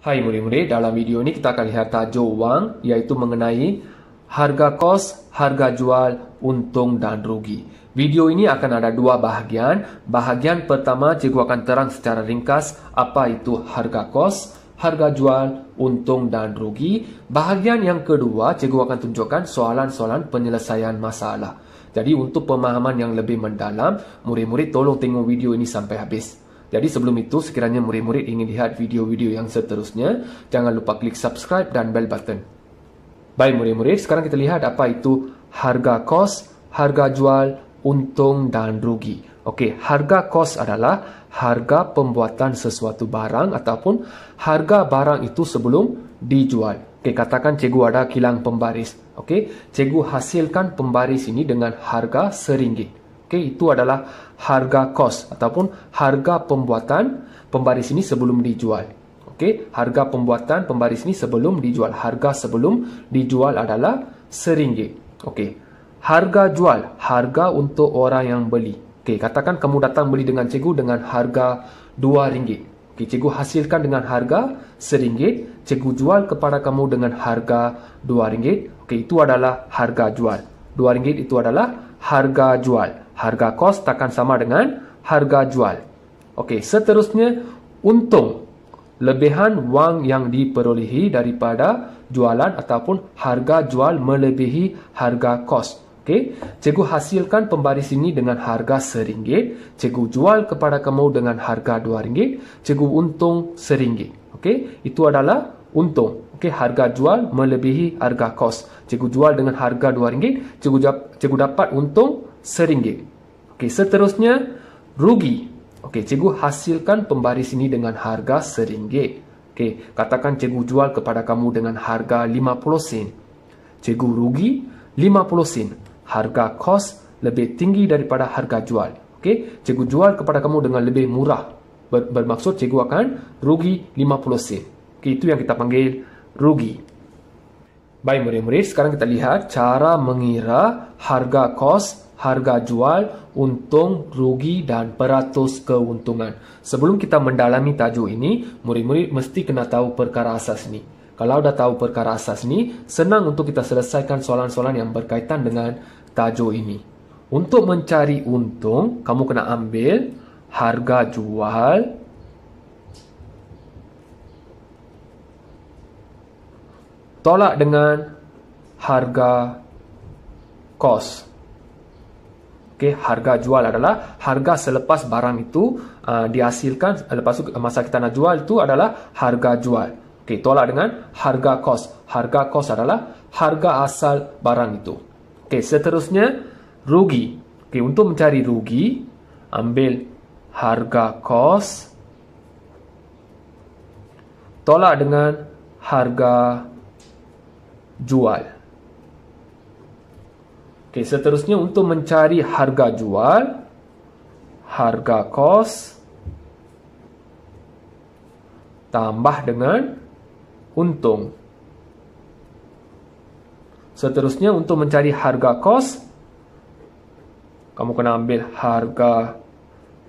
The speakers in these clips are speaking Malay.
Hai murid-murid, dalam video ini kita akan lihat tajuk wang iaitu mengenai harga kos, harga jual, untung dan rugi. Video ini akan ada dua bahagian. Bahagian pertama cikgu akan terang secara ringkas apa itu harga kos, harga jual, untung dan rugi. Bahagian yang kedua cikgu akan tunjukkan soalan-soalan penyelesaian masalah. Jadi untuk pemahaman yang lebih mendalam, murid-murid tolong tengok video ini sampai habis. Jadi sebelum itu, sekiranya murid-murid ingin lihat video-video yang seterusnya, jangan lupa klik subscribe dan bell button. Baik murid-murid, sekarang kita lihat apa itu harga kos, harga jual, untung dan rugi. Okey, harga kos adalah harga pembuatan sesuatu barang ataupun harga barang itu sebelum dijual. Okey, katakan cikgu ada kilang pembaris. Okey, cikgu hasilkan pembaris ini dengan harga seringgit. Okey, itu adalah harga kos ataupun harga pembuatan pembaris ini sebelum dijual. Okey, harga pembuatan pembaris ini sebelum dijual. Harga sebelum dijual adalah RM1. Okay. Harga jual, harga untuk orang yang beli. Okey, katakan kamu datang beli dengan cikgu dengan harga RM2. Okay, cikgu hasilkan dengan harga RM1. Cikgu jual kepada kamu dengan harga RM2. Okey, itu adalah harga jual. RM2 itu adalah harga jual. Harga kos takkan sama dengan harga jual. Okey, seterusnya untung lebihan wang yang diperolehi daripada jualan ataupun harga jual melebihi harga kos. Okey, cikgu hasilkan pembaris ini dengan harga RM1, cikgu jual kepada kamu dengan harga RM2, cikgu untung RM1. Okey, itu adalah untung okay, harga jual melebihi harga kos. Cikgu jual dengan harga RM2, cikgu, cikgu dapat untung RM1. Okay, seterusnya, rugi. Okay, cikgu hasilkan pembaris ini dengan harga RM1. Okay, katakan cikgu jual kepada kamu dengan harga RM50. Cikgu rugi RM50. Harga kos lebih tinggi daripada harga jual. Okay, cikgu jual kepada kamu dengan lebih murah. Bermaksud cikgu akan rugi 50 sen. Okay, itu yang kita panggil rugi. Baik murid-murid, sekarang kita lihat cara mengira harga kos, harga jual, untung, rugi dan peratus keuntungan. Sebelum kita mendalami tajuk ini, murid-murid mesti kena tahu perkara asas ni. Kalau dah tahu perkara asas ni, senang untuk kita selesaikan soalan-soalan yang berkaitan dengan tajuk ini. Untuk mencari untung, kamu kena ambil harga jual, tolak dengan harga cost. Okay, harga jual adalah harga selepas barang itu uh, dihasilkan uh, lepas itu uh, masa kita nak jual itu adalah harga jual. Okay, tolak dengan harga cost. Harga cost adalah harga asal barang itu. Okay, seterusnya rugi. Okay, untuk mencari rugi, ambil harga cost tolak dengan harga jual. Okey, seterusnya untuk mencari harga jual, harga kos tambah dengan untung. Seterusnya untuk mencari harga kos kamu kena ambil harga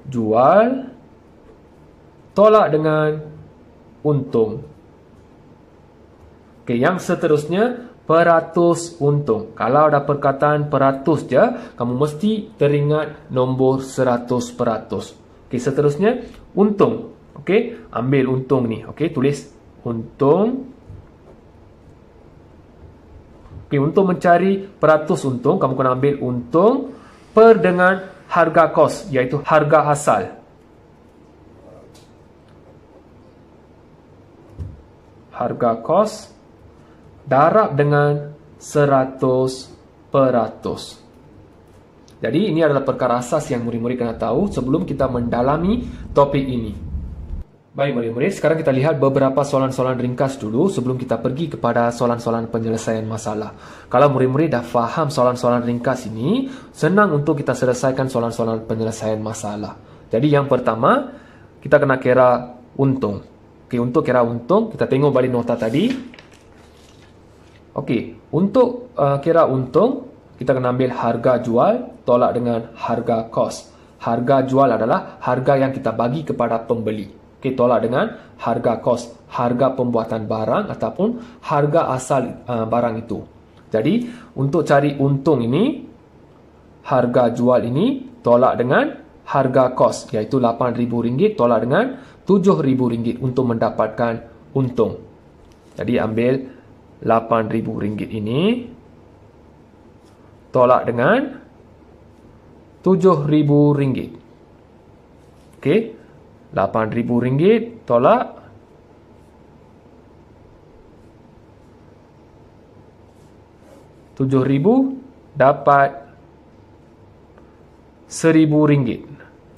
jual tolak dengan untung. Okey, yang seterusnya peratus untung. Kalau ada perkataan peratus ya, kamu mesti teringat nombor seratus peratus. Okey, seterusnya untung. Okey, ambil untung ni. Okey, tulis untung. Okey, untuk mencari peratus untung, kamu kena ambil untung per dengan harga kos, iaitu harga asal. Harga kos darab dengan 100%. Jadi ini adalah perkara asas yang murid-murid kena tahu sebelum kita mendalami topik ini. Baik murid-murid, sekarang kita lihat beberapa soalan-soalan ringkas dulu sebelum kita pergi kepada soalan-soalan penyelesaian masalah. Kalau murid-murid dah faham soalan-soalan ringkas ini, senang untuk kita selesaikan soalan-soalan penyelesaian masalah. Jadi yang pertama, kita kena kira untung. Okay, untuk kira untung, kita tengok balik nota tadi. Okey, untuk uh, kira untung, kita kena ambil harga jual tolak dengan harga kos. Harga jual adalah harga yang kita bagi kepada pembeli. Okey, tolak dengan harga kos, harga pembuatan barang ataupun harga asal uh, barang itu. Jadi, untuk cari untung ini, harga jual ini tolak dengan harga kos iaitu RM8,000 tolak dengan RM7,000 untuk mendapatkan untung. Jadi, ambil RM8,000 ini tolak dengan RM7,000. Okey, RM8,000 tolak RM7,000 dapat RM1,000.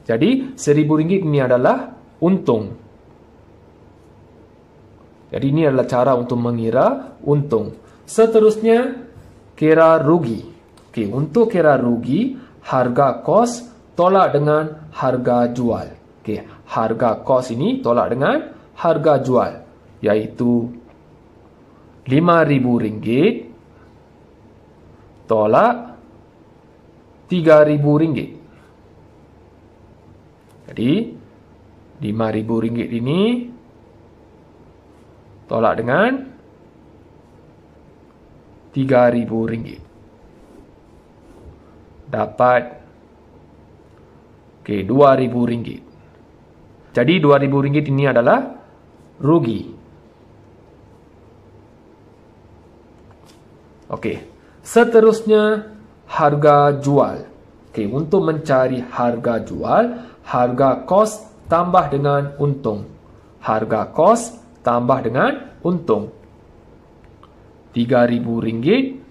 Jadi RM1,000 ini adalah untung. Jadi ini adalah cara untuk mengira untung. Seterusnya, kira rugi. Okay, untuk kira rugi, harga kos tolak dengan harga jual. Okay, harga kos ini tolak dengan harga jual iaitu RM5,000 tolak RM3,000. Jadi RM5,000 ini tolak dengan RM3,000 dapat okay, RM2,000 jadi RM2,000 ini adalah rugi Okey, seterusnya harga jual Okey, untuk mencari harga jual harga kos tambah dengan untung harga kos tambah dengan untung. RM3,000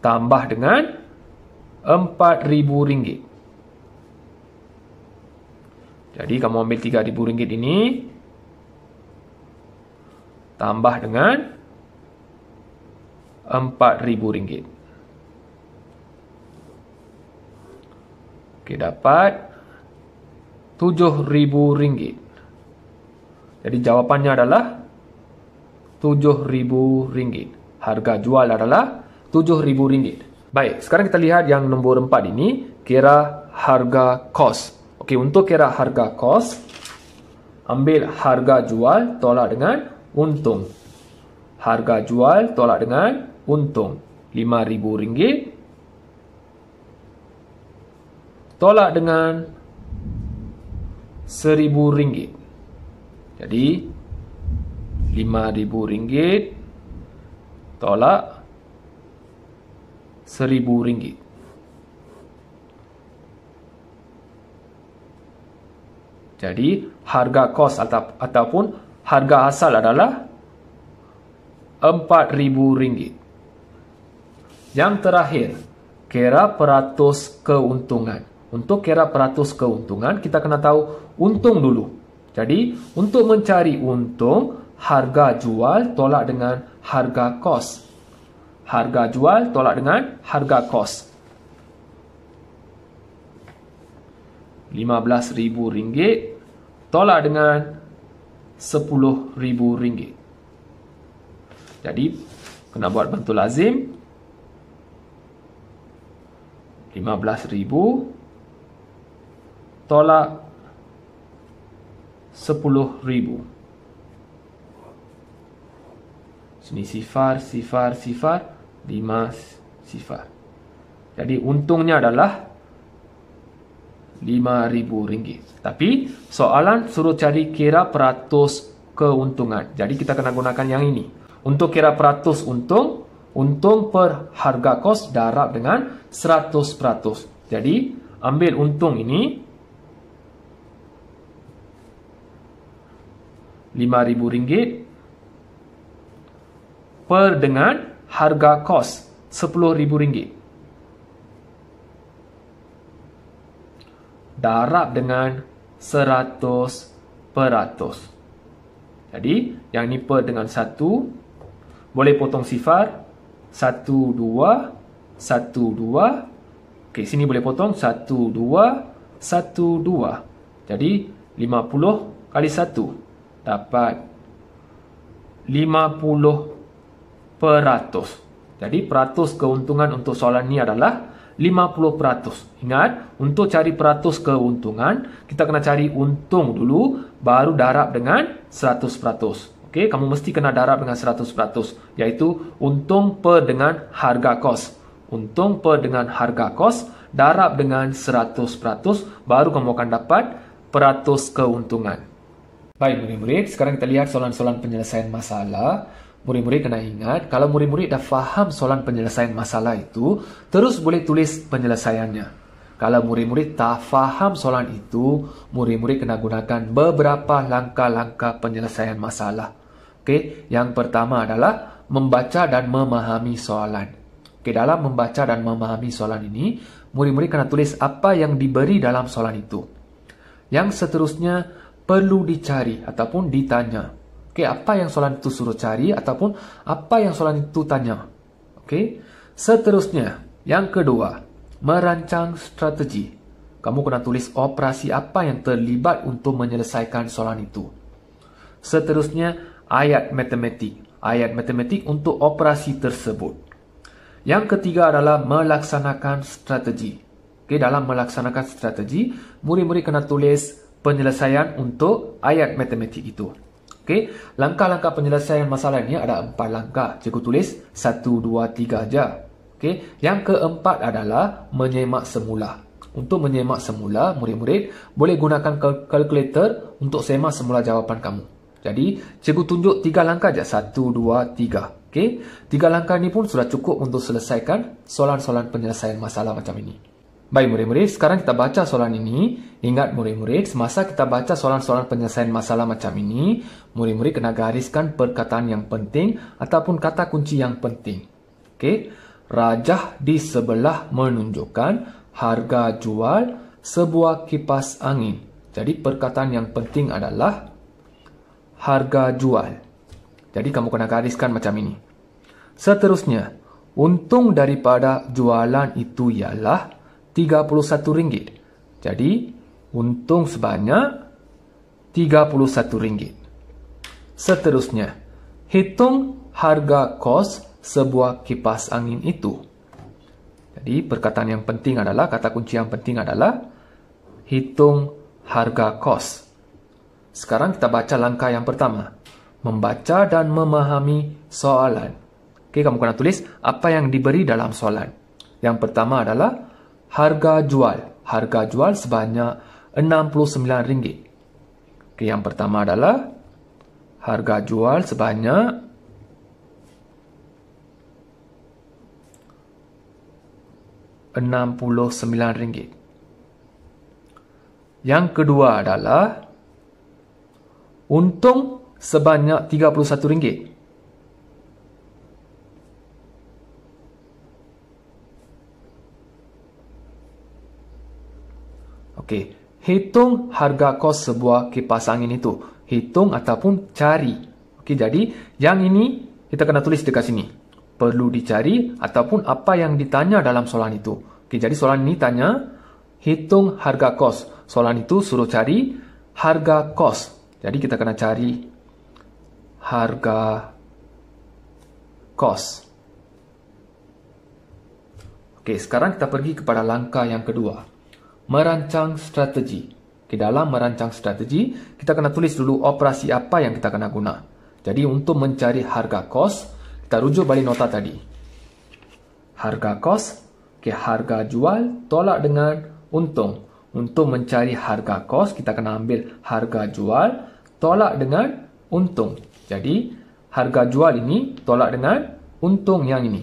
tambah dengan RM4,000. Jadi kamu ambil RM3,000 ini tambah dengan RM4,000. Okey, dapat RM7,000. Jadi jawapannya adalah RM7,000. Harga jual adalah RM7,000. Baik, sekarang kita lihat yang nombor empat ini. Kira harga kos. Okey, untuk kira harga kos, ambil harga jual tolak dengan untung. Harga jual tolak dengan untung. RM5,000. Tolak dengan RM1,000. Jadi lima ribu ringgit Tolak seribu ringgit. Jadi harga kos ata ataupun harga asal adalah empat ribu ringgit. Yang terakhir Kira peratus keuntungan Untuk kira peratus keuntungan Kita kena tahu untung dulu jadi untuk mencari untung, harga jual tolak dengan harga kos. Harga jual tolak dengan harga kos. RM15,000 tolak dengan RM10,000. Jadi kena buat bantu lazim. RM15,000 tolak Sepuluh ribu. Sini sifar, sifar, sifar. lima sifar. Jadi untungnya adalah lima ribu ringgit. Tapi soalan suruh cari kira peratus keuntungan. Jadi kita kena gunakan yang ini. Untuk kira peratus untung, untung per harga kos darab dengan seratus peratus. Jadi ambil untung ini RM5,000 per dengan harga kos RM10,000 darab dengan 100 peratus jadi yang ni per dengan 1 boleh potong sifar 1,2 1,2 Okey, sini boleh potong 1 2 1 2. Jadi 50 kali dapat 50%. Jadi peratus keuntungan untuk soalan ni adalah 50%. Ingat, untuk cari peratus keuntungan, kita kena cari untung dulu baru darab dengan 100%. Okey, kamu mesti kena darab dengan 100% iaitu untung per dengan harga kos. Untung per dengan harga kos darab dengan 100% baru kamu akan dapat peratus keuntungan. Baik murid-murid, sekarang kita lihat soalan-soalan penyelesaian masalah. Murid-murid kena ingat, kalau murid-murid dah faham soalan penyelesaian masalah itu, terus boleh tulis penyelesaiannya. Kalau murid-murid tak faham soalan itu, murid-murid kena gunakan beberapa langkah-langkah penyelesaian masalah. Okey, yang pertama adalah membaca dan memahami soalan. Okey, dalam membaca dan memahami soalan ini, murid-murid kena tulis apa yang diberi dalam soalan itu. Yang seterusnya, perlu dicari ataupun ditanya. Okey, apa yang soalan itu suruh cari ataupun apa yang soalan itu tanya. Okey. Seterusnya, yang kedua, merancang strategi. Kamu kena tulis operasi apa yang terlibat untuk menyelesaikan soalan itu. Seterusnya, ayat matematik. Ayat matematik untuk operasi tersebut. Yang ketiga adalah melaksanakan strategi. Okey, dalam melaksanakan strategi, murid-murid kena tulis penyelesaian untuk ayat matematik itu. Okey, langkah-langkah penyelesaian masalah ini ada empat langkah. Cikgu tulis satu, dua, tiga aja. Okey, yang keempat adalah menyemak semula. Untuk menyemak semula, murid-murid boleh gunakan kalkulator untuk semak semula jawapan kamu. Jadi, cikgu tunjuk tiga langkah aja. Satu, dua, tiga. Okey, tiga langkah ini pun sudah cukup untuk selesaikan soalan-soalan penyelesaian masalah macam ini. Baik murid-murid, sekarang kita baca soalan ini. Ingat murid-murid, semasa kita baca soalan-soalan penyelesaian masalah macam ini, murid-murid kena gariskan perkataan yang penting ataupun kata kunci yang penting. Okey. Rajah di sebelah menunjukkan harga jual sebuah kipas angin. Jadi perkataan yang penting adalah harga jual. Jadi kamu kena gariskan macam ini. Seterusnya, untung daripada jualan itu ialah 31 ringgit. Jadi, untung sebanyak 31 ringgit. Seterusnya, hitung harga kos sebuah kipas angin itu. Jadi, perkataan yang penting adalah, kata kunci yang penting adalah, hitung harga kos. Sekarang kita baca langkah yang pertama. Membaca dan memahami soalan. Okey, kamu kena tulis apa yang diberi dalam soalan. Yang pertama adalah, harga jual. Harga jual sebanyak RM69. Okay, yang pertama adalah harga jual sebanyak RM69. Yang kedua adalah untung sebanyak RM31. Okey, hitung harga kos sebuah kipas angin itu. Hitung ataupun cari. Okey, jadi yang ini kita kena tulis dekat sini. Perlu dicari ataupun apa yang ditanya dalam soalan itu. Okey, jadi soalan ini tanya hitung harga kos. Soalan itu suruh cari harga kos. Jadi kita kena cari harga kos. Okey, sekarang kita pergi kepada langkah yang kedua merancang strategi. Okay, dalam merancang strategi, kita kena tulis dulu operasi apa yang kita kena guna. Jadi untuk mencari harga kos, kita rujuk balik nota tadi. Harga kos, okay, harga jual tolak dengan untung. Untuk mencari harga kos, kita kena ambil harga jual tolak dengan untung. Jadi harga jual ini tolak dengan untung yang ini.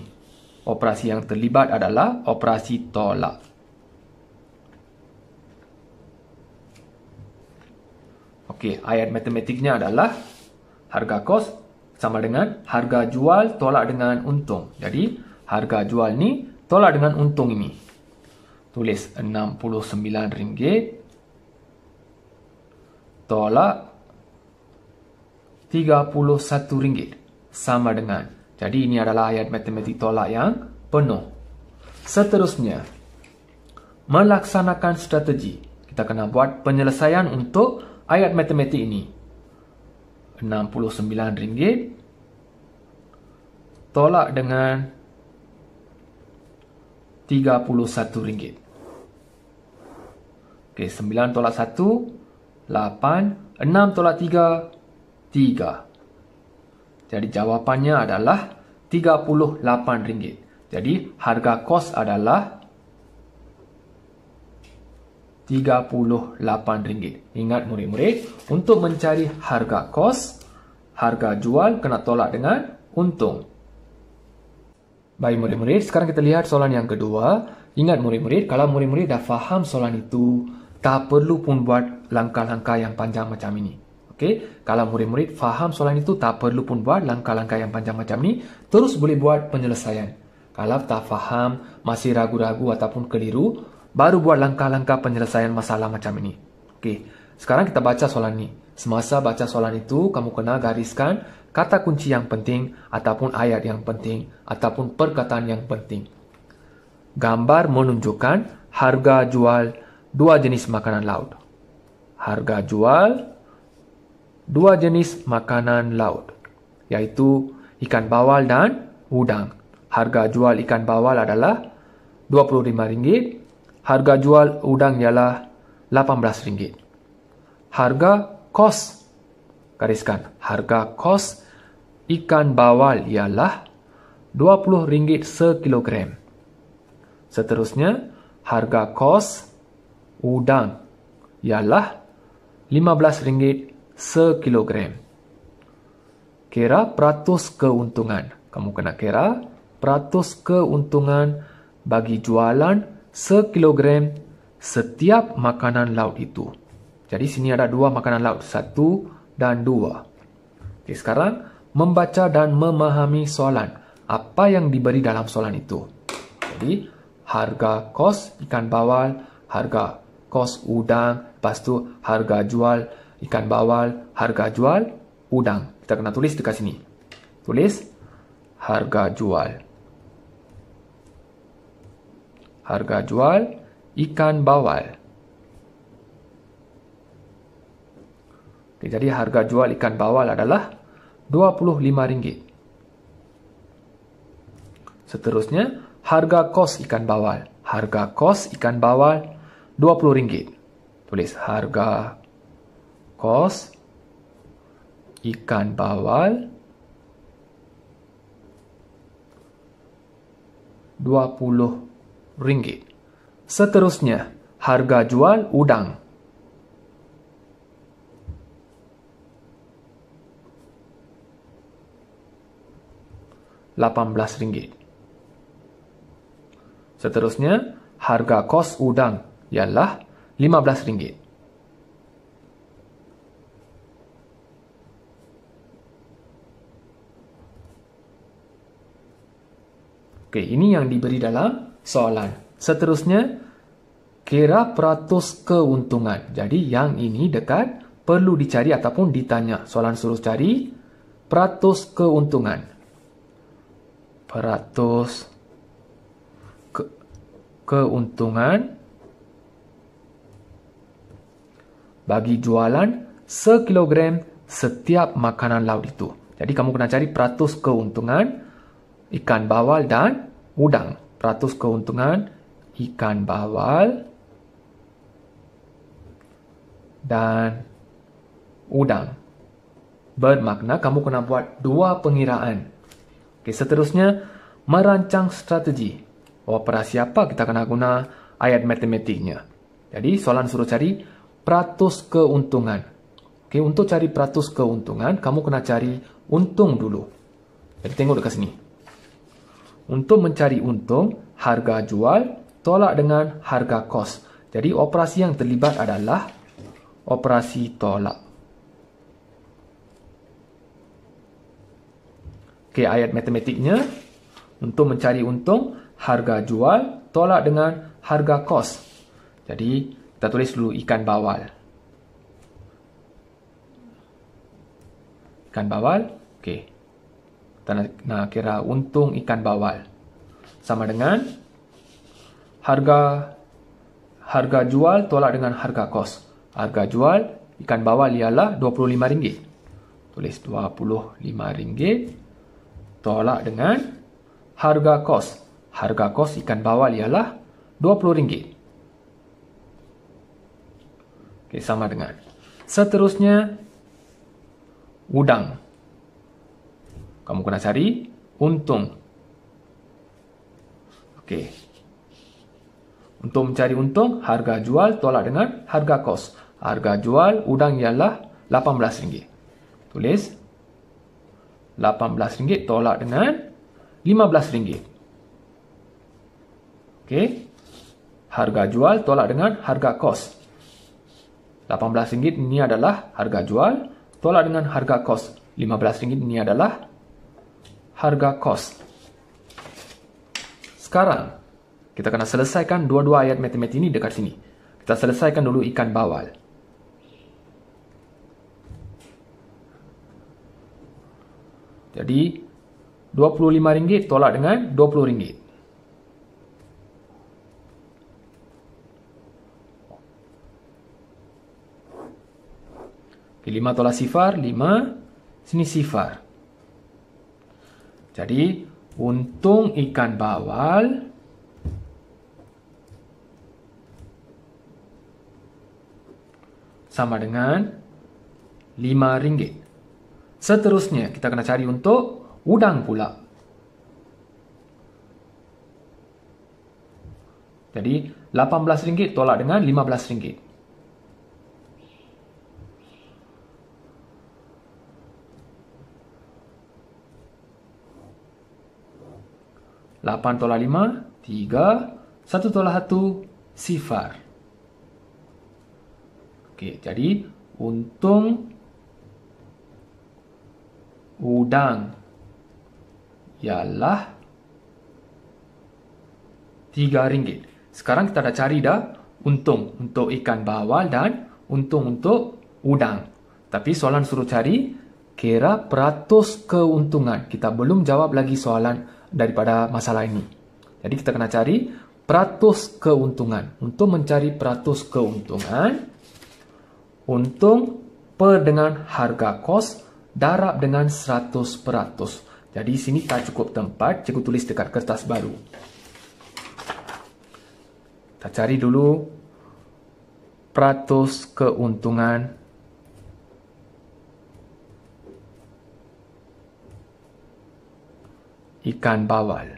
Operasi yang terlibat adalah operasi tolak. Okey, ayat matematiknya adalah harga kos sama dengan harga jual tolak dengan untung. Jadi, harga jual ni tolak dengan untung ini. Tulis RM69 tolak RM31 sama dengan. Jadi, ini adalah ayat matematik tolak yang penuh. Seterusnya, melaksanakan strategi. Kita kena buat penyelesaian untuk ayat matematik ini. RM69 tolak dengan RM31. Okey, 9 tolak 1, 8, 6 tolak 3, 3. Jadi jawapannya adalah RM38. Jadi harga kos adalah 38. RM38. Ingat murid-murid, untuk mencari harga kos, harga jual kena tolak dengan untung. Baik murid-murid, sekarang kita lihat soalan yang kedua. Ingat murid-murid, kalau murid-murid dah faham soalan itu, tak perlu pun buat langkah-langkah yang panjang macam ini. Okay, kalau murid-murid faham soalan itu tak perlu pun buat langkah-langkah yang panjang macam ni, terus boleh buat penyelesaian. Kalau tak faham, masih ragu-ragu ataupun keliru, baru buat langkah-langkah penyelesaian masalah macam ini. Okey, sekarang kita baca soalan ni. Semasa baca soalan itu, kamu kena gariskan kata kunci yang penting ataupun ayat yang penting ataupun perkataan yang penting. Gambar menunjukkan harga jual dua jenis makanan laut. Harga jual dua jenis makanan laut iaitu ikan bawal dan udang. Harga jual ikan bawal adalah RM25 harga jual udang ialah RM18. Harga kos, gariskan, harga kos ikan bawal ialah RM20 sekilogram. Seterusnya, harga kos udang ialah RM15 sekilogram. Kira peratus keuntungan. Kamu kena kira peratus keuntungan bagi jualan 1kg setiap makanan laut itu. Jadi sini ada dua makanan laut, satu dan dua. Okay, sekarang, membaca dan memahami soalan. Apa yang diberi dalam soalan itu? Jadi, harga kos ikan bawal, harga kos udang, lepas tu harga jual ikan bawal, harga jual udang. Kita kena tulis dekat sini. Tulis harga jual harga jual ikan bawal. Okay, jadi harga jual ikan bawal adalah RM25. Seterusnya, harga kos ikan bawal. Harga kos ikan bawal RM20. Tulis harga kos ikan bawal RM20 ringgit. Seterusnya, harga jual udang. rm ringgit. Seterusnya, harga kos udang ialah rm ringgit. Okay, ini yang diberi dalam soalan. Seterusnya, kira peratus keuntungan. Jadi yang ini dekat perlu dicari ataupun ditanya. Soalan suruh cari peratus keuntungan. Peratus ke keuntungan bagi jualan sekilogram setiap makanan laut itu. Jadi kamu kena cari peratus keuntungan ikan bawal dan udang peratus keuntungan ikan bawal dan udang. Bermakna kamu kena buat dua pengiraan. Okay, seterusnya, merancang strategi. Operasi apa kita kena guna ayat matematiknya. Jadi, soalan suruh cari peratus keuntungan. Okay, untuk cari peratus keuntungan, kamu kena cari untung dulu. Jadi, tengok dekat sini. Untuk mencari untung, harga jual tolak dengan harga kos. Jadi operasi yang terlibat adalah operasi tolak. Okey, ayat matematiknya. Untuk mencari untung, harga jual tolak dengan harga kos. Jadi kita tulis dulu ikan bawal. Ikan bawal, okey nak kira untung ikan bawal sama dengan harga harga jual tolak dengan harga kos harga jual ikan bawal ialah RM25 tulis RM25 tolak dengan harga kos harga kos ikan bawal ialah RM20 Okay sama dengan seterusnya udang kamu kena cari untung. Okey. Untuk mencari untung, harga jual tolak dengan harga kos. Harga jual udang ialah RM18. Tulis RM18 tolak dengan RM15. Okey. Harga jual tolak dengan harga kos. RM18 ini adalah harga jual tolak dengan harga kos. RM15 ini adalah harga kos. Sekarang, kita kena selesaikan dua-dua ayat matematik ini dekat sini. Kita selesaikan dulu ikan bawal. Jadi, RM25 tolak dengan RM20. Okay, 5 tolak sifar, 5 sini sifar. Jadi, untung ikan bawal sama dengan lima ringgit. Seterusnya, kita kena cari untuk udang pula. Jadi, rm ringgit tolak dengan rm ringgit. 8 tolak 5, 3, 1 tolak 1, sifar. Okay, jadi untung udang ialah rm ringgit. Sekarang kita dah cari dah untung untuk ikan bawal dan untung untuk udang. Tapi soalan suruh cari kira peratus keuntungan. Kita belum jawab lagi soalan daripada masalah ini. Jadi kita kena cari peratus keuntungan. Untuk mencari peratus keuntungan, untung per dengan harga kos darab dengan 100%. Jadi sini tak cukup tempat, cukup tulis dekat kertas baru. Kita cari dulu peratus keuntungan ikan bawal.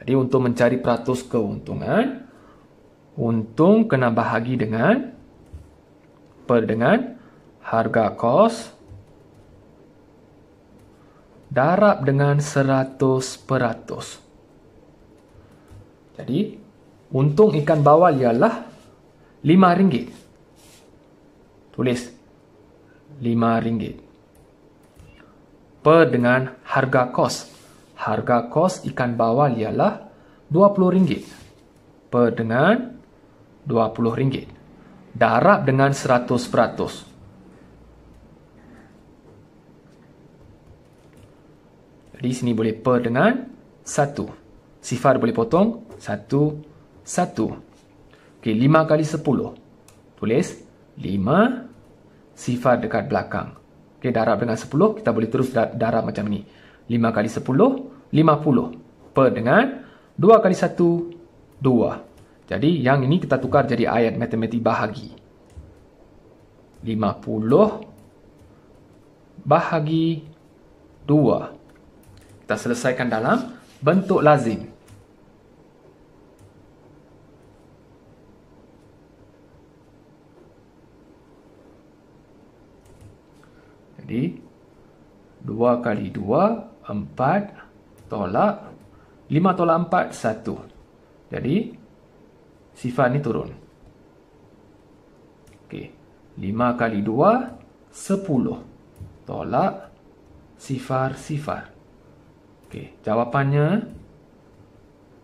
Jadi untuk mencari peratus keuntungan, untung kena bahagi dengan per dengan harga kos darab dengan seratus peratus. Jadi, untung ikan bawal ialah lima ringgit. Tulis lima ringgit per dengan harga kos. Harga kos ikan bawal ialah RM20 per dengan RM20. Darab dengan 100%. Jadi sini boleh per dengan satu. Sifar boleh potong satu satu. Okey, lima kali sepuluh. Tulis lima. sifar dekat belakang. Okay, darab dengan 10, kita boleh terus darab, darab macam ni. 5 kali 10, 50. Per dengan 2 kali 1, 2. Jadi, yang ini kita tukar jadi ayat matematik bahagi. 50 bahagi 2. Kita selesaikan dalam bentuk lazim. Jadi 2 kali 2 4 tolak 5 tolak 4 1. Jadi sifar ni turun. Okey. 5 kali 2 10 tolak sifar sifar. Okey, jawapannya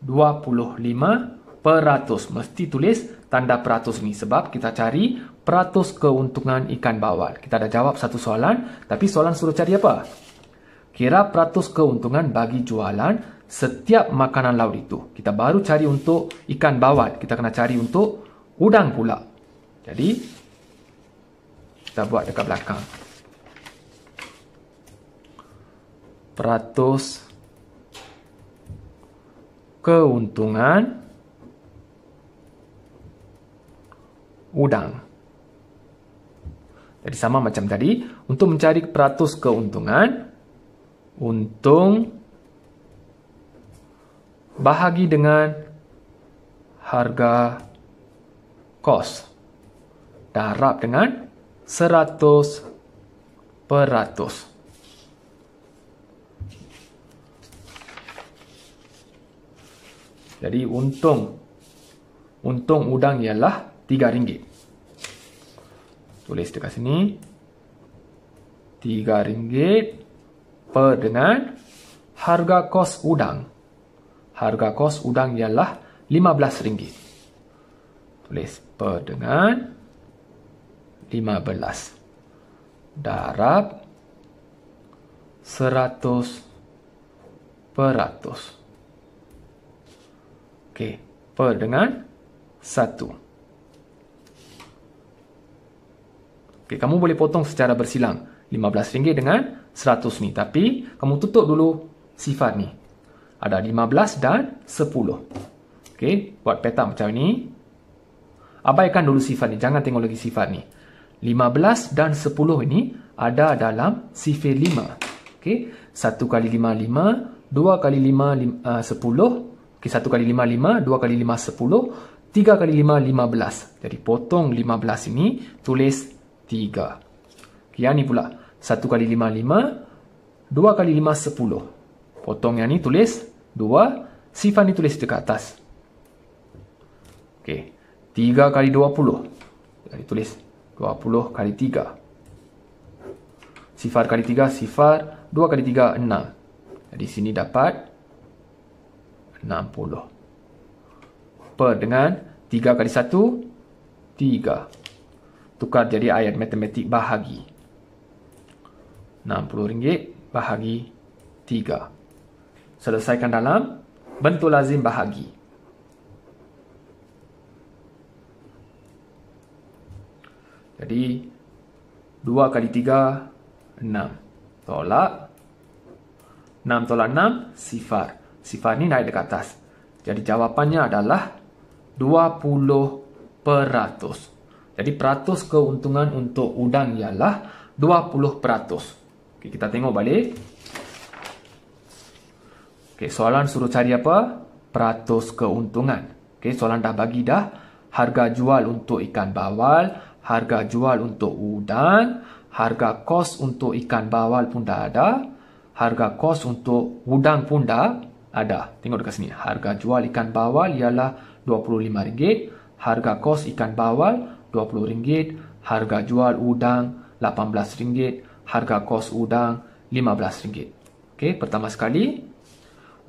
25 peratus. Mesti tulis tanda peratus ni sebab kita cari peratus keuntungan ikan bawal? Kita dah jawab satu soalan, tapi soalan suruh cari apa? Kira peratus keuntungan bagi jualan setiap makanan laut itu. Kita baru cari untuk ikan bawal. Kita kena cari untuk udang pula. Jadi, kita buat dekat belakang. Peratus keuntungan udang. Jadi sama macam tadi, untuk mencari peratus keuntungan, untung bahagi dengan harga kos darab dengan seratus peratus. Jadi untung untung udang ialah tiga ringgit. Tulis dekat sini. RM3 per dengan harga kos udang. Harga kos udang ialah RM15. Tulis per dengan 15. Darab 100 peratus. Okey, per dengan 1. Okay, kamu boleh potong secara bersilang RM15 dengan RM100 ni. Tapi kamu tutup dulu sifar ni. Ada RM15 dan RM10. Okay, buat petak macam ni. Abaikan dulu sifar ni. Jangan tengok lagi sifar ni. RM15 dan RM10 ini ada dalam sifir 5. Okay, 1 kali 5, 5. 2 kali 5, 10. 1 kali 5, 5. 2 kali 5, 10. 3 kali 5, 15. Jadi potong 15 ini. Tulis 3. Okay, yang ni pula. 1 kali 5, 5. 2 kali 5, 10. Potong yang ni tulis 2. Sifar ni tulis dekat atas. Okey. 3 kali 20. Jadi tulis 20 kali 3. Sifar kali 3, sifar 2 kali 3, 6. Jadi sini dapat 60. Per dengan 3 kali 1, 3. 3 tukar jadi ayat matematik bahagi. RM60 bahagi 3. Selesaikan dalam bentuk lazim bahagi. Jadi 2 kali 3, 6. Tolak. 6 tolak 6, sifar. Sifar ni naik dekat atas. Jadi jawapannya adalah 20 peratus. 20 jadi peratus keuntungan untuk udang ialah 20%. Okey, kita tengok balik. Okey, soalan suruh cari apa? Peratus keuntungan. Okey, soalan dah bagi dah harga jual untuk ikan bawal, harga jual untuk udang, harga kos untuk ikan bawal pun dah ada, harga kos untuk udang pun dah ada. Tengok dekat sini. Harga jual ikan bawal ialah RM25. Harga kos ikan bawal RM20, harga jual udang RM18, harga kos udang RM15. Okey, pertama sekali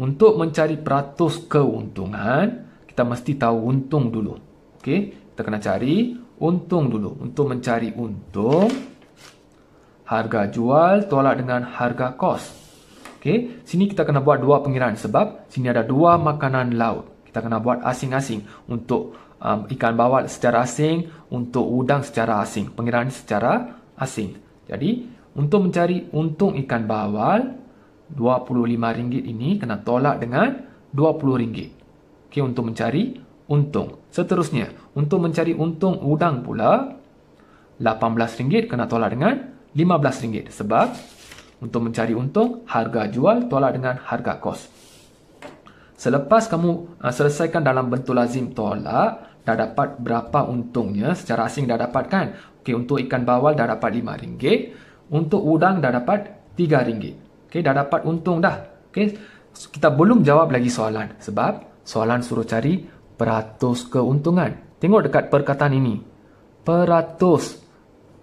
untuk mencari peratus keuntungan, kita mesti tahu untung dulu. Okey, kita kena cari untung dulu. Untuk mencari untung, harga jual tolak dengan harga kos. Okey, sini kita kena buat dua pengiraan sebab sini ada dua makanan laut. Kita kena buat asing-asing untuk um, ikan bawal secara asing untuk udang secara asing. Pengiraan secara asing. Jadi, untuk mencari untung ikan bawal, RM25 ini kena tolak dengan RM20. Okey, untuk mencari untung. Seterusnya, untuk mencari untung udang pula, RM18 kena tolak dengan RM15. Sebab, untuk mencari untung, harga jual tolak dengan harga kos. Selepas kamu uh, selesaikan dalam bentuk lazim tolak, dah dapat berapa untungnya secara asing dah dapat kan okey untuk ikan bawal dah dapat RM5 untuk udang dah dapat RM3 okey dah dapat untung dah okey so, kita belum jawab lagi soalan sebab soalan suruh cari peratus keuntungan tengok dekat perkataan ini peratus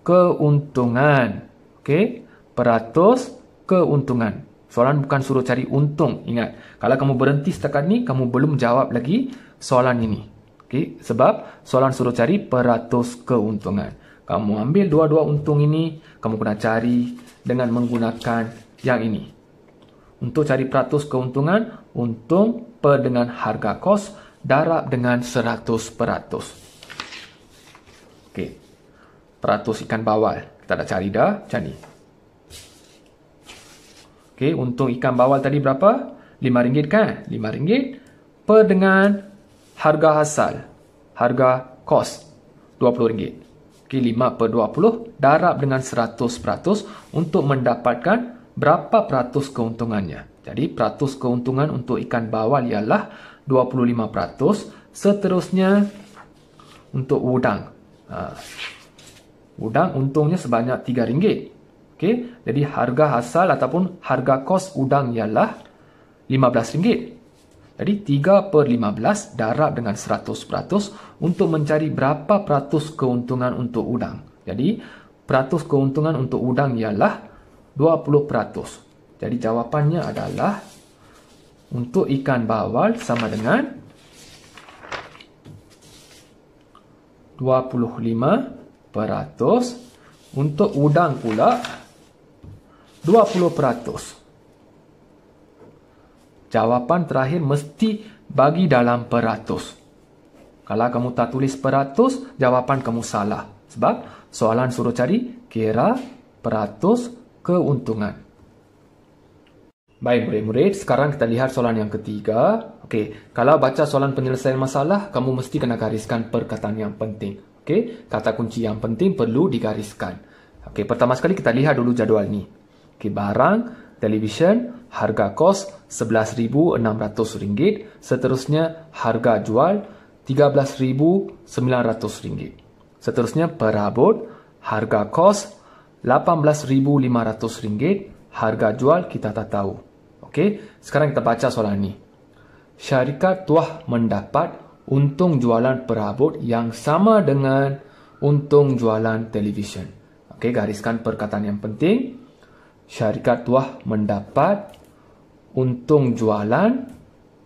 keuntungan okey peratus keuntungan soalan bukan suruh cari untung ingat kalau kamu berhenti setakat ni kamu belum jawab lagi soalan ini Okay, sebab soalan suruh cari peratus keuntungan. Kamu ambil dua-dua untung ini, kamu kena cari dengan menggunakan yang ini. Untuk cari peratus keuntungan, untung per dengan harga kos darab dengan seratus peratus. Okay. Peratus ikan bawal. Kita dah cari dah macam ni. Okay, untung ikan bawal tadi berapa? RM5 kan? RM5 per dengan harga hasal, harga kos RM20. Okay, 5 per 20 darab dengan 100% untuk mendapatkan berapa peratus keuntungannya. Jadi peratus keuntungan untuk ikan bawal ialah 25%. Seterusnya untuk udang. Ha. Udang untungnya sebanyak RM3. Okay, jadi harga hasal ataupun harga kos udang ialah RM15. Jadi 3 per 15 darab dengan 100% untuk mencari berapa peratus keuntungan untuk udang. Jadi peratus keuntungan untuk udang ialah 20%. Jadi jawapannya adalah untuk ikan bawal sama dengan 25% untuk udang pula 20% jawapan terakhir mesti bagi dalam peratus. Kalau kamu tak tulis peratus, jawapan kamu salah. Sebab soalan suruh cari kira peratus keuntungan. Baik, murid-murid. Sekarang kita lihat soalan yang ketiga. Okey, kalau baca soalan penyelesaian masalah, kamu mesti kena gariskan perkataan yang penting. Okey, kata kunci yang penting perlu digariskan. Okey, pertama sekali kita lihat dulu jadual ni. Okey, barang, televisyen, harga kos RM11,600 seterusnya harga jual RM13,900 seterusnya perabot harga kos RM18,500 harga jual kita tak tahu okay? sekarang kita baca soalan ni. syarikat tuah mendapat untung jualan perabot yang sama dengan untung jualan televisyen okay, gariskan perkataan yang penting syarikat tuah mendapat untung jualan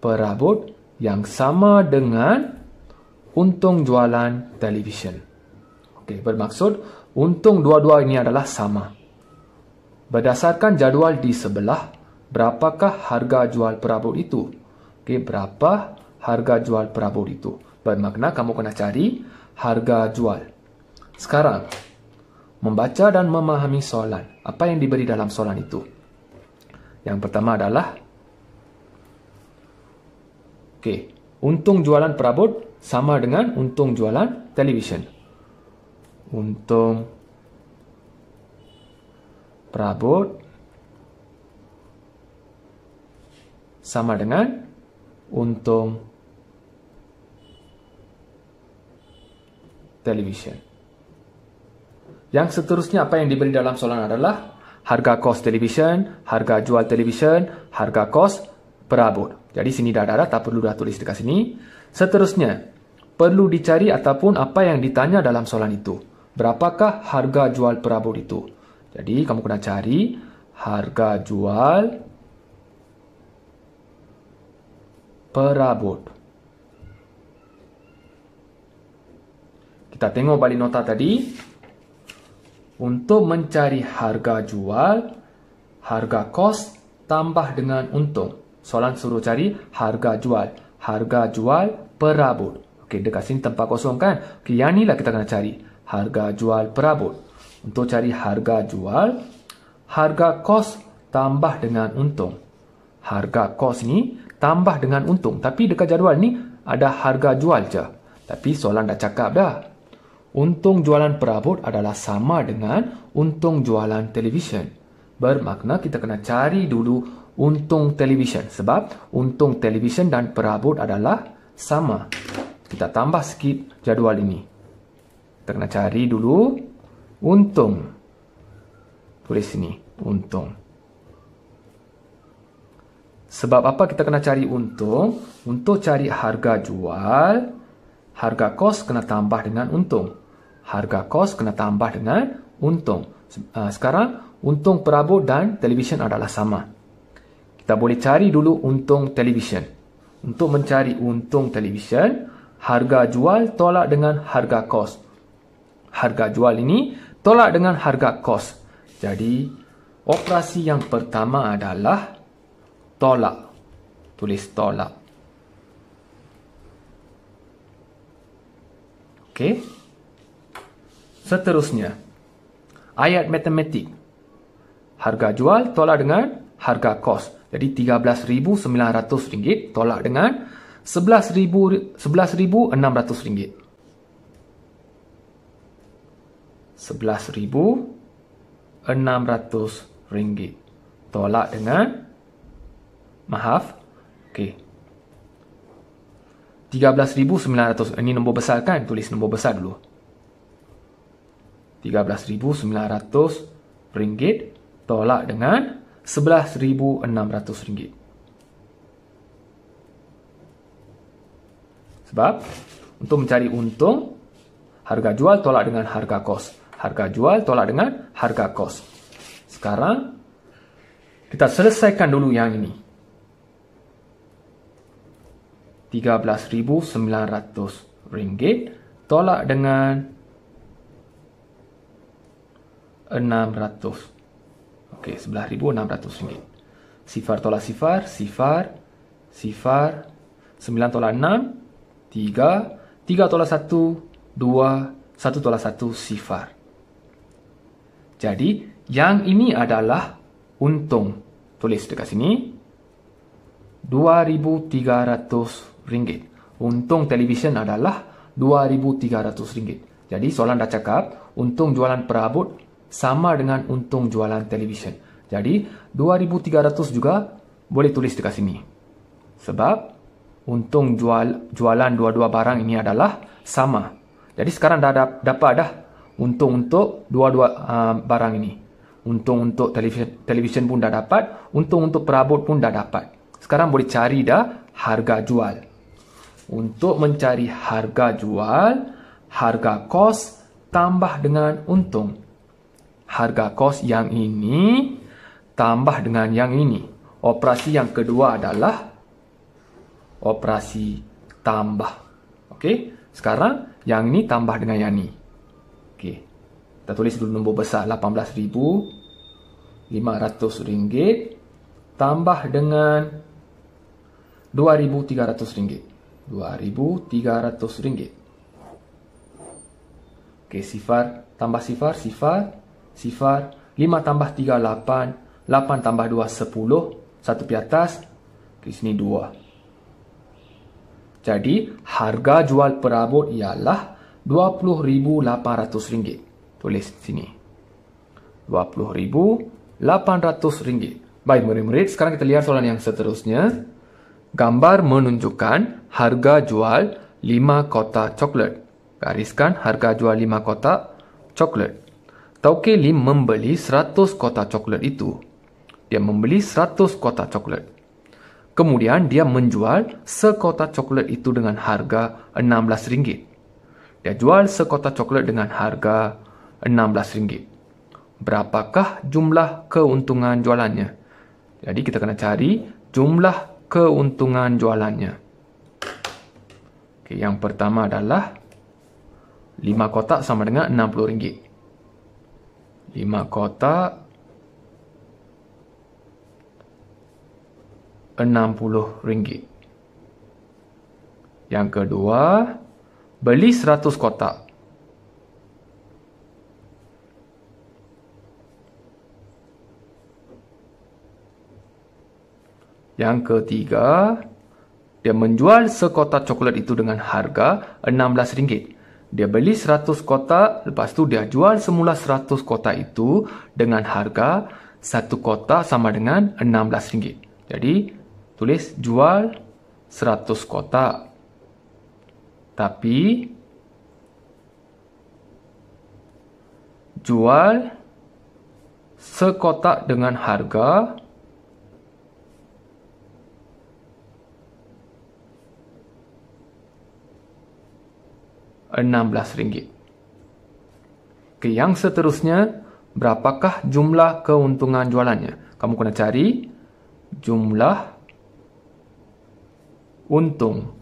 perabot yang sama dengan untung jualan televisyen. Okey, bermaksud untung dua-dua ini adalah sama. Berdasarkan jadual di sebelah, berapakah harga jual perabot itu? Okey, berapa harga jual perabot itu? Bermakna kamu kena cari harga jual. Sekarang, membaca dan memahami soalan. Apa yang diberi dalam soalan itu? Yang pertama adalah okay, untung jualan perabot sama dengan untung jualan televisyen. Untung perabot sama dengan untung televisyen. Yang seterusnya apa yang diberi dalam soalan adalah harga kos televisyen, harga jual televisyen, harga kos perabot. Jadi sini dah ada, tak perlu dah tulis dekat sini. Seterusnya, perlu dicari ataupun apa yang ditanya dalam soalan itu. Berapakah harga jual perabot itu? Jadi kamu kena cari harga jual perabot. Kita tengok balik nota tadi untuk mencari harga jual, harga kos tambah dengan untung. Soalan suruh cari harga jual. Harga jual perabot. Okey, dekat sini tempat kosong kan? Okey, yang inilah kita kena cari. Harga jual perabot. Untuk cari harga jual, harga kos tambah dengan untung. Harga kos ni tambah dengan untung. Tapi dekat jadual ni ada harga jual je. Tapi soalan dah cakap dah untung jualan perabot adalah sama dengan untung jualan televisyen. Bermakna kita kena cari dulu untung televisyen sebab untung televisyen dan perabot adalah sama. Kita tambah sikit jadual ini. Kita kena cari dulu untung. Tulis sini, untung. Sebab apa kita kena cari untung? Untuk cari harga jual, harga kos kena tambah dengan untung harga kos kena tambah dengan untung. Ah, sekarang untung perabot dan televisyen adalah sama. Kita boleh cari dulu untung televisyen. Untuk mencari untung televisyen, harga jual tolak dengan harga kos. Harga jual ini tolak dengan harga kos. Jadi, operasi yang pertama adalah tolak. Tulis tolak. okay Seterusnya, ayat matematik. Harga jual tolak dengan harga kos. Jadi RM13,900 tolak dengan RM11,600. RM11,600. Tolak dengan, maaf, okay. RM13,900. Ini nombor besar kan? Tulis nombor besar dulu. 13,900 ringgit tolak dengan 11,600 ringgit. Sebab untuk mencari untung, harga jual tolak dengan harga kos. Harga jual tolak dengan harga kos. Sekarang, kita selesaikan dulu yang ini. 13,900 ringgit tolak dengan 600. Okey, 11,600 ringgit. Sifar tolak sifar, sifar, sifar, 9 tolak 6, 3, 3 tolak 1, 2, 1 tolak 1, sifar. Jadi, yang ini adalah untung. Tulis dekat sini. rm ringgit. Untung televisyen adalah rm ringgit. Jadi, soalan dah cakap, untung jualan perabot sama dengan untung jualan televisyen. Jadi 2300 juga boleh tulis dekat sini. Sebab untung jual jualan dua-dua barang ini adalah sama. Jadi sekarang dah dapat dah untung untuk dua-dua uh, barang ini. Untung untuk televisyen televisyen pun dah dapat, untung untuk perabot pun dah dapat. Sekarang boleh cari dah harga jual. Untuk mencari harga jual, harga kos tambah dengan untung harga kos yang ini tambah dengan yang ini. Operasi yang kedua adalah operasi tambah. Okey, sekarang yang ini tambah dengan yang ini. Okey, kita tulis dulu nombor besar RM18,500 tambah dengan RM2,300. RM2,300. Okey, sifar, tambah sifar, sifar sifar 5 tambah 3, 8 8 tambah 2, 10 satu pi atas Di sini 2 Jadi harga jual perabot ialah RM20,800 Tulis sini RM20,800 Baik murid-murid Sekarang kita lihat soalan yang seterusnya Gambar menunjukkan harga jual 5 kotak coklat Gariskan harga jual 5 kotak coklat Tauke Lim membeli 100 kotak coklat itu. Dia membeli 100 kotak coklat. Kemudian dia menjual sekotak coklat itu dengan harga RM16. Dia jual sekotak coklat dengan harga RM16. Berapakah jumlah keuntungan jualannya? Jadi kita kena cari jumlah keuntungan jualannya. Okay, yang pertama adalah 5 kotak sama dengan RM60 lima kotak enam puluh ringgit. Yang kedua, beli seratus kotak. Yang ketiga, dia menjual sekotak coklat itu dengan harga RM16. Dia beli 100 kotak, lepas tu dia jual semula 100 kotak itu dengan harga satu kotak sama dengan RM16. Jadi, tulis jual 100 kotak. Tapi, jual sekotak dengan harga RM16. Okay, yang seterusnya, berapakah jumlah keuntungan jualannya? Kamu kena cari jumlah untung.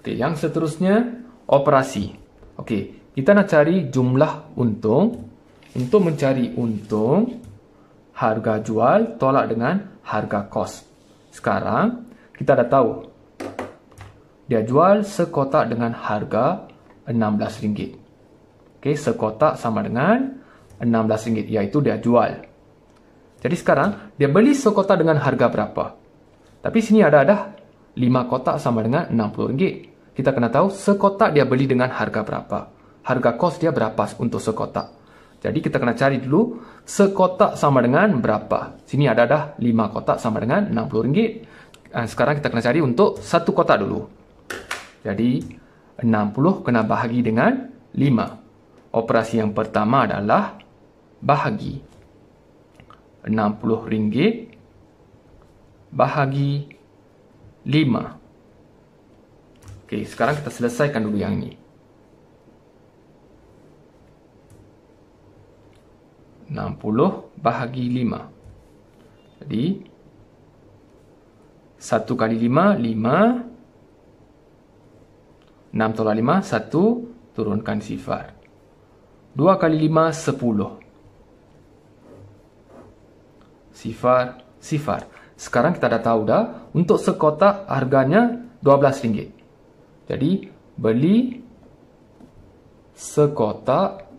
Okay, yang seterusnya, operasi. Okey, kita nak cari jumlah untung. Untuk mencari untung, harga jual tolak dengan harga kos. Sekarang, kita dah tahu dia jual sekotak dengan harga RM16. Okey, sekotak sama dengan RM16 iaitu dia jual. Jadi sekarang dia beli sekotak dengan harga berapa? Tapi sini ada dah 5 kotak sama dengan RM60. Kita kena tahu sekotak dia beli dengan harga berapa. Harga kos dia berapa untuk sekotak. Jadi kita kena cari dulu sekotak sama dengan berapa. Sini ada dah 5 kotak sama dengan RM60. Eh, sekarang kita kena cari untuk satu kotak dulu. Jadi 60 kena bahagi dengan 5. Operasi yang pertama adalah bahagi. RM60 bahagi 5. Okey, sekarang kita selesaikan dulu yang ni. RM60 bahagi 5. Jadi 1 kali 5 5 6 tolak 5, 1, turunkan sifar. 2 kali 5, 10. Sifar, sifar. Sekarang kita dah tahu dah, untuk sekotak harganya RM12. Jadi, beli sekotak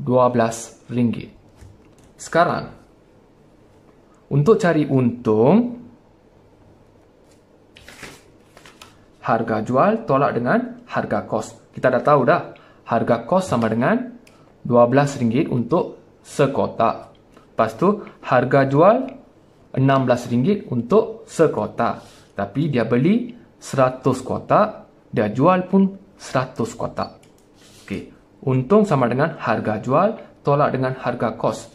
RM12. Sekarang, untuk cari untung, harga jual tolak dengan harga kos. Kita dah tahu dah, harga kos sama dengan RM12 untuk sekotak. Lepas tu, harga jual RM16 untuk sekotak. Tapi dia beli 100 kotak, dia jual pun 100 kotak. Okey, untung sama dengan harga jual tolak dengan harga kos.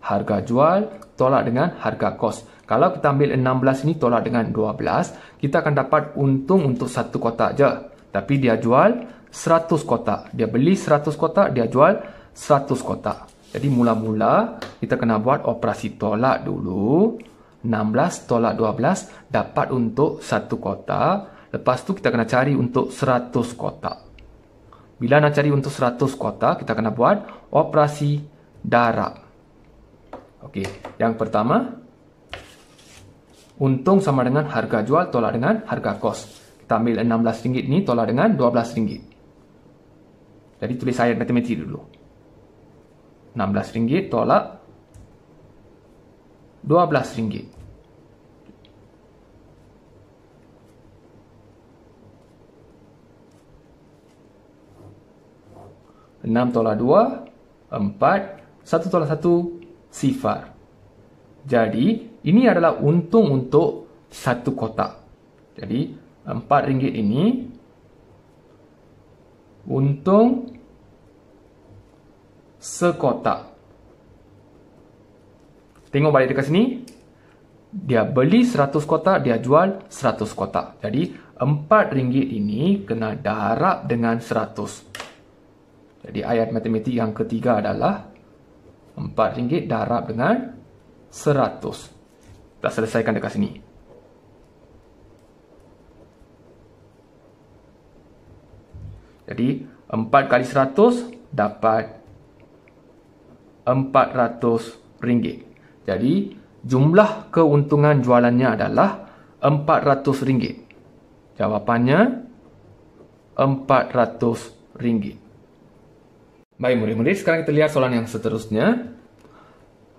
Harga jual tolak dengan harga kos. Kalau kita ambil 16 ini tolak dengan 12, kita akan dapat untung untuk satu kotak je. Tapi dia jual 100 kotak. Dia beli 100 kotak, dia jual 100 kotak. Jadi mula-mula kita kena buat operasi tolak dulu. 16 tolak 12 dapat untuk satu kotak. Lepas tu kita kena cari untuk 100 kotak. Bila nak cari untuk 100 kotak, kita kena buat operasi darab. Okey, yang pertama untung sama dengan harga jual tolak dengan harga kos. Kita ambil RM16 ni tolak dengan RM12. Jadi tulis ayat matematik dulu. RM16 tolak RM12. Enam tolak dua, empat, satu tolak satu, sifar. Jadi, ini adalah untung untuk satu kotak. Jadi RM4 ini untung sekotak. Tengok balik dekat sini. Dia beli 100 kotak, dia jual 100 kotak. Jadi RM4 ini kena darab dengan 100. Jadi ayat matematik yang ketiga adalah RM4 darab dengan 100. Dah selesaikan dekat sini. Jadi, 4 kali 100 dapat rm ringgit. Jadi, jumlah keuntungan jualannya adalah rm ringgit. Jawapannya rm ringgit. Baik, murid-murid, sekarang kita lihat soalan yang seterusnya.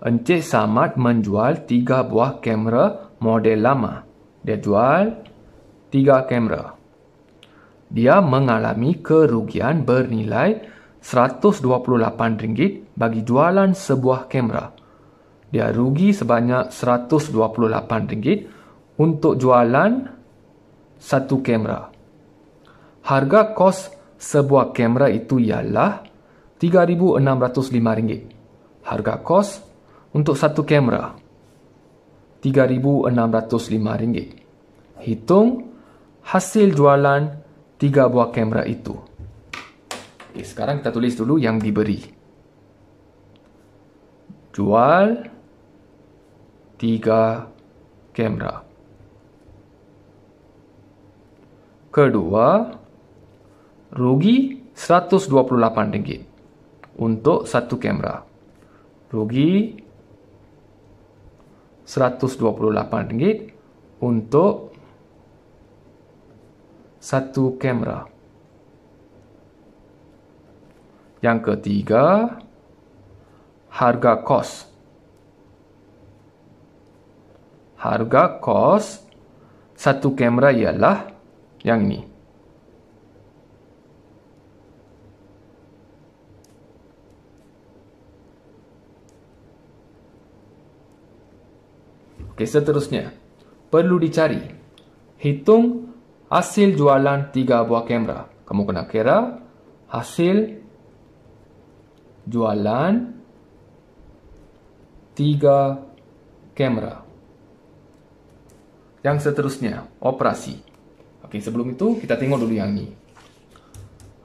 Encik Samad menjual tiga buah kamera model lama. Dia jual tiga kamera. Dia mengalami kerugian bernilai RM128 bagi jualan sebuah kamera. Dia rugi sebanyak RM128 untuk jualan satu kamera. Harga kos sebuah kamera itu ialah RM3,605. Harga kos untuk satu kamera RM3,605 hitung hasil jualan tiga buah kamera itu okay, eh, sekarang kita tulis dulu yang diberi jual tiga kamera kedua rugi RM128 untuk satu kamera rugi 128 ringgit untuk satu kamera. Yang ketiga, harga kos. Harga kos satu kamera ialah yang ini. Okey, seterusnya. Perlu dicari. Hitung hasil jualan tiga buah kamera. Kamu kena kira hasil jualan tiga kamera. Yang seterusnya, operasi. Okey, sebelum itu kita tengok dulu yang ni.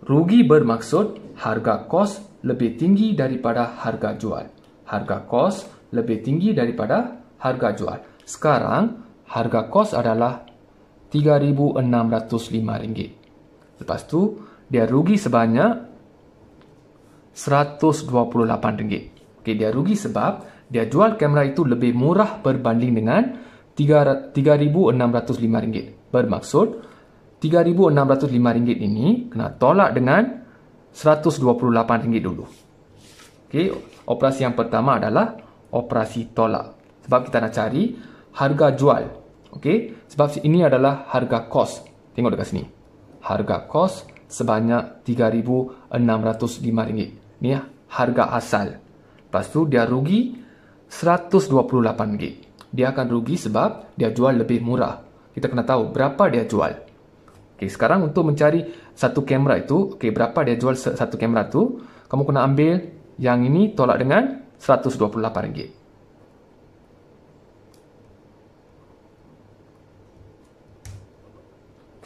Rugi bermaksud harga kos lebih tinggi daripada harga jual. Harga kos lebih tinggi daripada harga jual. Sekarang harga kos adalah RM3,605. Lepas tu dia rugi sebanyak RM128. Okay, dia rugi sebab dia jual kamera itu lebih murah berbanding dengan RM3,605. Bermaksud RM3,605 ini kena tolak dengan RM128 dulu. Okay, operasi yang pertama adalah operasi tolak sebab kita nak cari harga jual okey sebab ini adalah harga kos tengok dekat sini harga kos sebanyak 3605 ringgit ni ya harga asal lepas tu dia rugi 128 ringgit dia akan rugi sebab dia jual lebih murah kita kena tahu berapa dia jual okey sekarang untuk mencari satu kamera itu okey berapa dia jual satu kamera tu kamu kena ambil yang ini tolak dengan 128 ringgit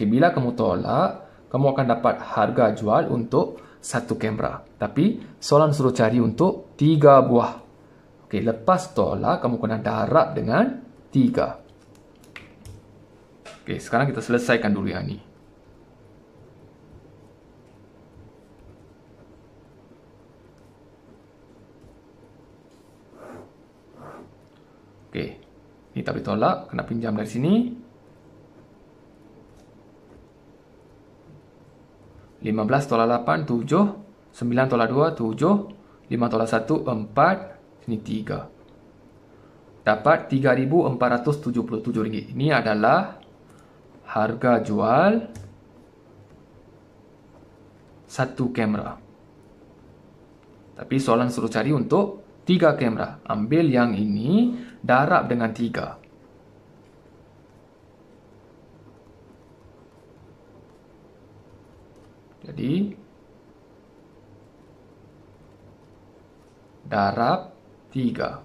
Okay, bila kamu tolak, kamu akan dapat harga jual untuk satu kamera. Tapi soalan suruh cari untuk tiga buah. Okay, lepas tolak, kamu kena darab dengan tiga. Okay, sekarang kita selesaikan dulu yang ni. Okay, ni tak boleh tolak. Kena pinjam dari sini. 15 tolak 8, 7. 9 tolak 2, 7. 5 tolak 1, 4. Ini 3. Dapat rm ringgit Ini adalah harga jual satu kamera. Tapi soalan suruh cari untuk tiga kamera. Ambil yang ini, darab dengan tiga. Jadi darab 3.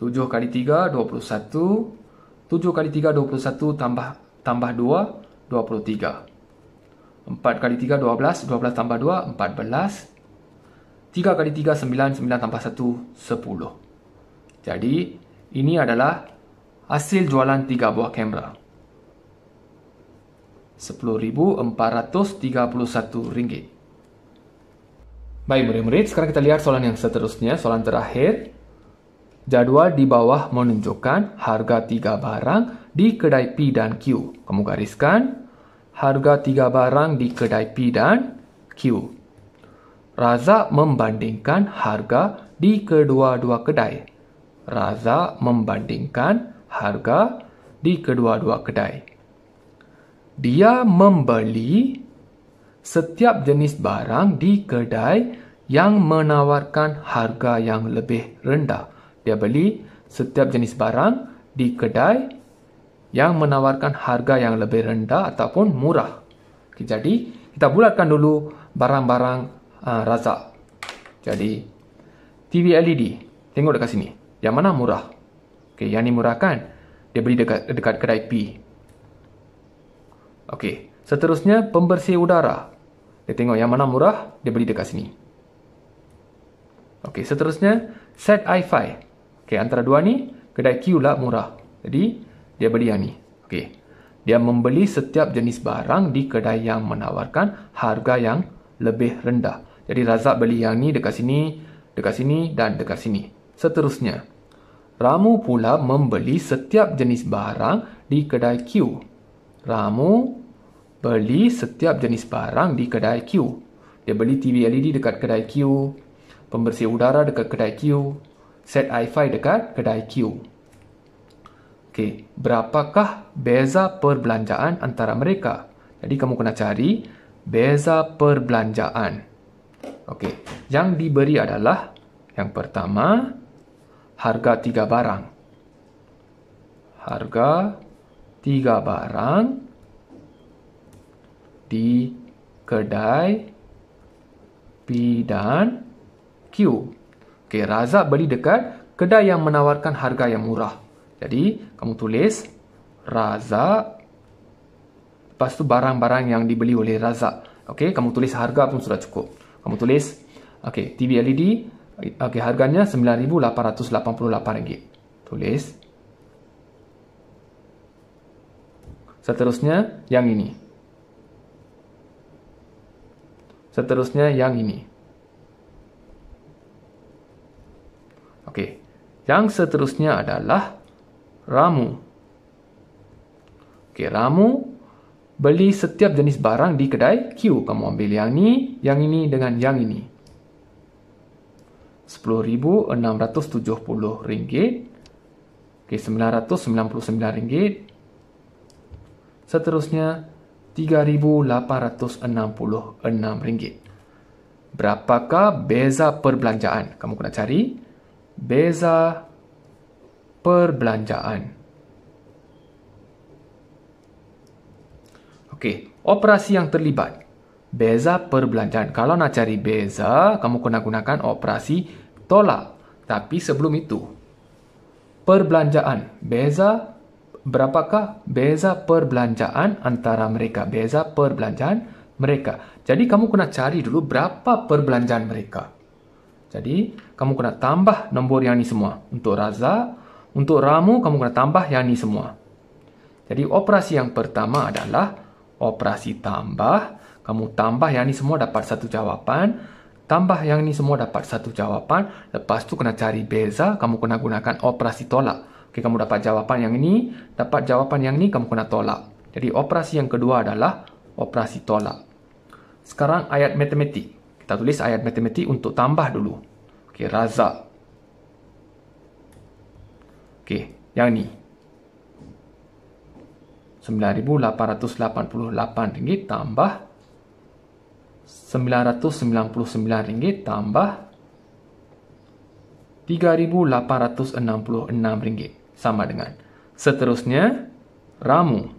7 kali 3 21. 7 kali 3 21 tambah tambah 2 23. 4 kali 3 12, 12 tambah 2 14. 3 kali 3 9, 9 tambah 1 10. Jadi ini adalah hasil jualan 3 buah kamera. 10,431 ringgit. Baik, murid-murid, sekarang kita lihat soalan yang seterusnya, soalan terakhir. Jadual di bawah menunjukkan harga tiga barang di kedai P dan Q. Kamu gariskan harga tiga barang di kedai P dan Q. Raza membandingkan harga di kedua-dua kedai. Raza membandingkan harga di kedua-dua kedai. Dia membeli setiap jenis barang di kedai yang menawarkan harga yang lebih rendah. Dia beli setiap jenis barang di kedai yang menawarkan harga yang lebih rendah ataupun murah. Okay, jadi, kita bulatkan dulu barang-barang uh, razak. Jadi, TV LED. Tengok dekat sini. Yang mana murah? Okay, yang ni murah kan? Dia beli dekat, dekat kedai P. Okey, seterusnya pembersih udara. Dia tengok yang mana murah, dia beli dekat sini. Okey, seterusnya set i5. Okey, antara dua ni kedai Q lah murah. Jadi dia beli yang ni. Okey. Dia membeli setiap jenis barang di kedai yang menawarkan harga yang lebih rendah. Jadi Razak beli yang ni dekat sini, dekat sini dan dekat sini. Seterusnya, Ramu pula membeli setiap jenis barang di kedai Q. Ramu beli setiap jenis barang di kedai Q. Dia beli TV LED dekat kedai Q, pembersih udara dekat kedai Q, set wi dekat kedai Q. Okey, berapakah beza perbelanjaan antara mereka? Jadi kamu kena cari beza perbelanjaan. Okey, yang diberi adalah yang pertama harga tiga barang. Harga tiga barang di kedai P dan Q. Okey, Razak beli dekat kedai yang menawarkan harga yang murah. Jadi, kamu tulis Razak lepas tu barang-barang yang dibeli oleh Razak. Okey, kamu tulis harga pun sudah cukup. Kamu tulis okey, TV LED okey, harganya RM9,888. Tulis Seterusnya, yang ini. seterusnya yang ini. Okey. Yang seterusnya adalah ramu. Okey, ramu beli setiap jenis barang di kedai Q. Kamu ambil yang ni, yang ini dengan yang ini. RM10,670. Okey, rm ringgit. Seterusnya 3,866 ringgit. Berapakah beza perbelanjaan? Kamu kena cari beza perbelanjaan. Okey, operasi yang terlibat. Beza perbelanjaan. Kalau nak cari beza, kamu kena gunakan operasi tolak. Tapi sebelum itu, perbelanjaan. Beza berapakah beza perbelanjaan antara mereka beza perbelanjaan mereka jadi kamu kena cari dulu berapa perbelanjaan mereka jadi kamu kena tambah nombor yang ni semua untuk Raza untuk Ramu kamu kena tambah yang ni semua jadi operasi yang pertama adalah operasi tambah kamu tambah yang ni semua dapat satu jawapan tambah yang ni semua dapat satu jawapan lepas tu kena cari beza kamu kena gunakan operasi tolak Okey, kamu dapat jawapan yang ini, dapat jawapan yang ini, kamu kena tolak. Jadi, operasi yang kedua adalah operasi tolak. Sekarang, ayat matematik. Kita tulis ayat matematik untuk tambah dulu. Okey, Razak. Okey, yang ini. RM9,888 tambah RM999 tambah RM3,866 sama dengan. Seterusnya, ramu.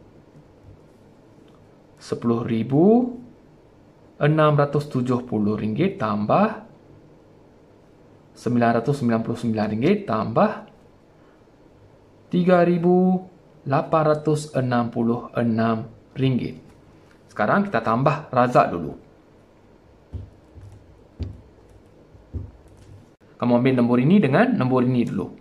10,670 ringgit tambah 999 ringgit tambah 3,866 ringgit. Sekarang kita tambah razak dulu. Kamu ambil nombor ini dengan nombor ini dulu.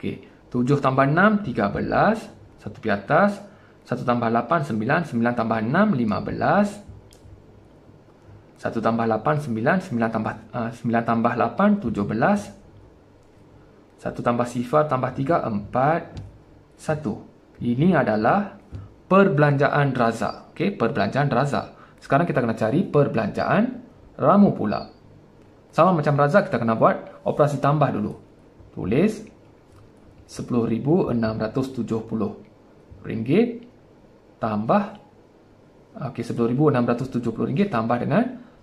Okey, 7 tambah 6, 13. satu pergi atas. 1 tambah 8, 9. 9 tambah 6, 15. 1 tambah 8, 9. 9 tambah, uh, ah, 9 tambah 8, 17. 1 tambah sifar, tambah 3, 4. 1. Ini adalah perbelanjaan razak. Okey, perbelanjaan razak. Sekarang kita kena cari perbelanjaan ramu pula. Sama macam razak, kita kena buat operasi tambah dulu. Tulis 10,670 ringgit tambah okey 10,670 ringgit tambah dengan 999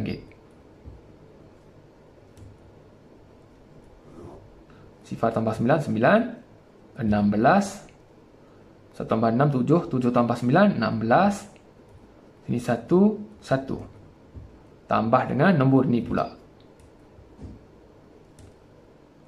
ringgit. sifar tambah 9, 9 16 tambah 6, 7 7 tambah 9, 16 ini 1, 1 tambah dengan nombor ni pula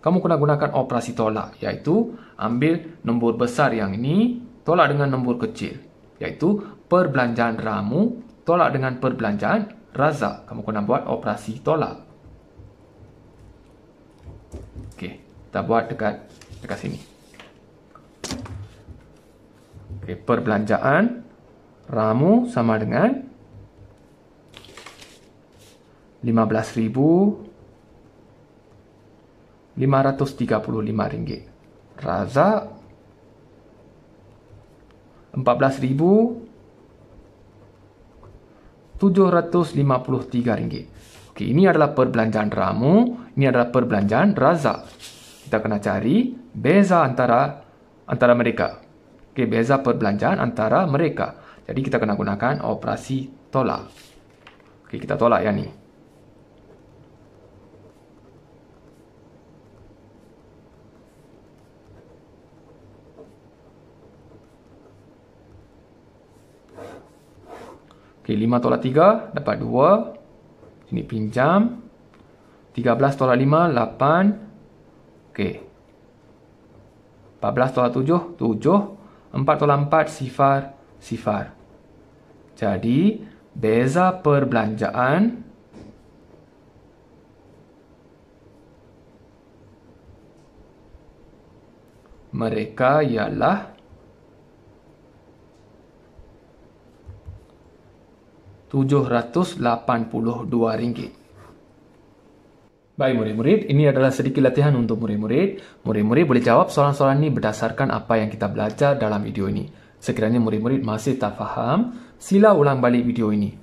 kamu kena gunakan operasi tolak iaitu ambil nombor besar yang ini tolak dengan nombor kecil iaitu perbelanjaan Ramu tolak dengan perbelanjaan raza. kamu kena buat operasi tolak okey kita buat dekat dekat sini okey perbelanjaan Ramu sama dengan 15000 RM535. Razak. RM14,753. Okey, ini adalah perbelanjaan Ramu. Ini adalah perbelanjaan Razak. Kita kena cari beza antara antara mereka. Okey, beza perbelanjaan antara mereka. Jadi, kita kena gunakan operasi tolak. Okey, kita tolak yang ni. Okey, 5 tolak 3 dapat 2. Ini pinjam. 13 tolak 5, 8. Okey. 14 tolak 7, 7. 4 tolak 4, sifar, sifar. Jadi, beza perbelanjaan. Mereka ialah RM782. Baik murid-murid, ini adalah sedikit latihan untuk murid-murid. Murid-murid boleh jawab soalan-soalan ini berdasarkan apa yang kita belajar dalam video ini. Sekiranya murid-murid masih tak faham, sila ulang balik video ini.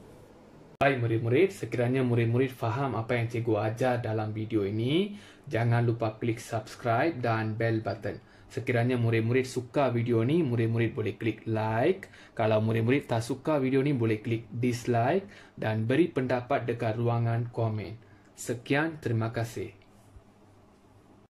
Baik murid-murid, sekiranya murid-murid faham apa yang cikgu ajar dalam video ini, jangan lupa klik subscribe dan bell button. Sekiranya murid-murid suka video ni, murid-murid boleh klik like. Kalau murid-murid tak suka video ni, boleh klik dislike dan beri pendapat dekat ruangan komen. Sekian, terima kasih.